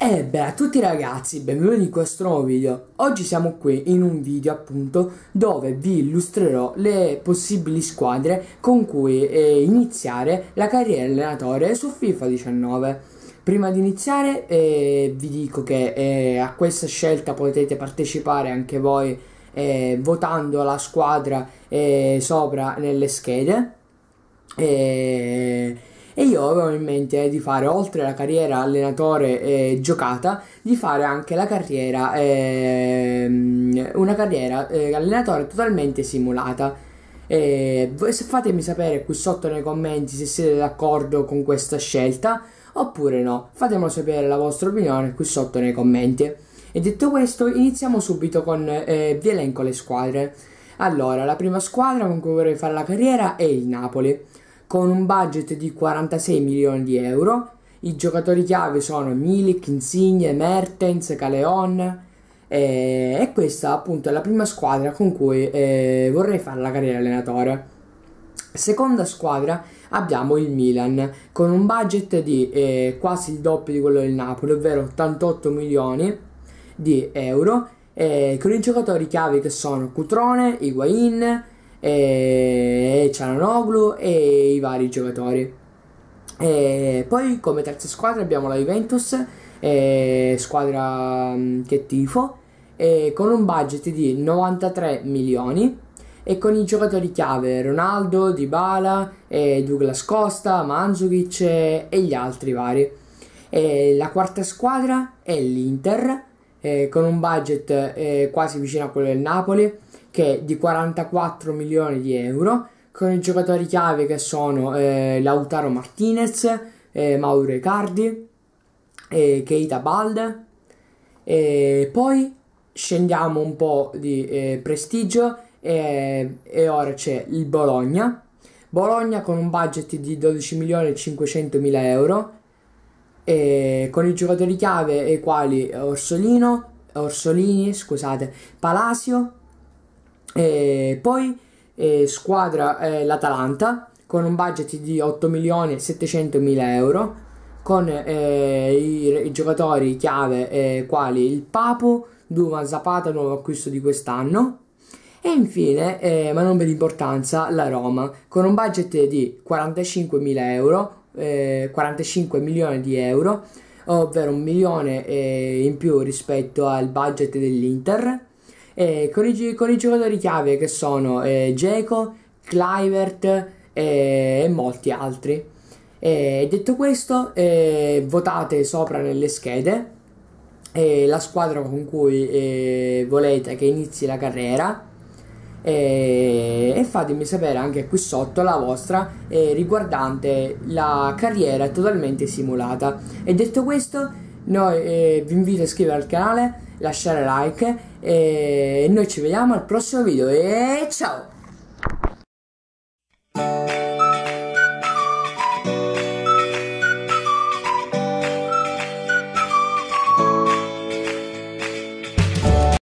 E eh beh a tutti ragazzi, benvenuti in questo nuovo video Oggi siamo qui in un video appunto dove vi illustrerò le possibili squadre con cui eh, iniziare la carriera allenatore su FIFA 19 Prima di iniziare eh, vi dico che eh, a questa scelta potete partecipare anche voi eh, votando la squadra eh, sopra nelle schede e io avevo in mente di fare oltre la carriera allenatore eh, giocata, di fare anche la carriera, eh, una carriera eh, allenatore totalmente simulata. E fatemi sapere qui sotto nei commenti se siete d'accordo con questa scelta oppure no. Fatemelo sapere la vostra opinione qui sotto nei commenti. E detto questo, iniziamo subito con eh, vi elenco le squadre. Allora, la prima squadra con cui vorrei fare la carriera è il Napoli con un budget di 46 milioni di euro. I giocatori chiave sono Milik, Insigne, Mertens, Caleon e questa appunto è la prima squadra con cui eh, vorrei fare la carriera allenatore. Seconda squadra abbiamo il Milan con un budget di eh, quasi il doppio di quello del Napoli, ovvero 88 milioni di euro, eh, con i giocatori chiave che sono Cutrone, Higuain, e Cialanoglu e i vari giocatori. E poi come terza squadra abbiamo la Juventus, squadra mm, che tifo, con un budget di 93 milioni e con i giocatori chiave Ronaldo, Dybala, Douglas Costa, Manzukic e gli altri vari. E la quarta squadra è l'Inter eh, con un budget quasi vicino a quello del Napoli che è di 44 milioni di euro, con i giocatori chiave che sono eh, Lautaro Martinez, eh, Mauro Icardi, eh, Keita Balde. E poi scendiamo un po' di eh, prestigio e, e ora c'è il Bologna. Bologna con un budget di 12 milioni e 500 mila euro e con i giocatori chiave e quali Orsolino, Orsolini, scusate, Palacio, e poi eh, squadra eh, l'Atalanta con un budget di 8 milioni e 700 mila euro con eh, i, i, giocatori chiave quali il Papu, Duvan Zapata, nuovo acquisto di quest'anno e infine, eh, ma non per importanza, la Roma, con un budget di 45 euro, eh, 45 milioni di euro, ovvero un milione eh, in più rispetto al budget dell'Inter, eh, con, i, con, i, giocatori chiave che sono eh, Geco, Clivert eh, e molti altri. Eh, detto questo, eh, votate sopra nelle schede eh, la squadra con cui volete che inizi la carriera e, fatemi sapere anche qui sotto la vostra eh, riguardante la carriera totalmente simulata. E detto questo, noi, eh, vi invito a iscrivervi al canale lasciare like eh, e noi ci vediamo al prossimo video e ciao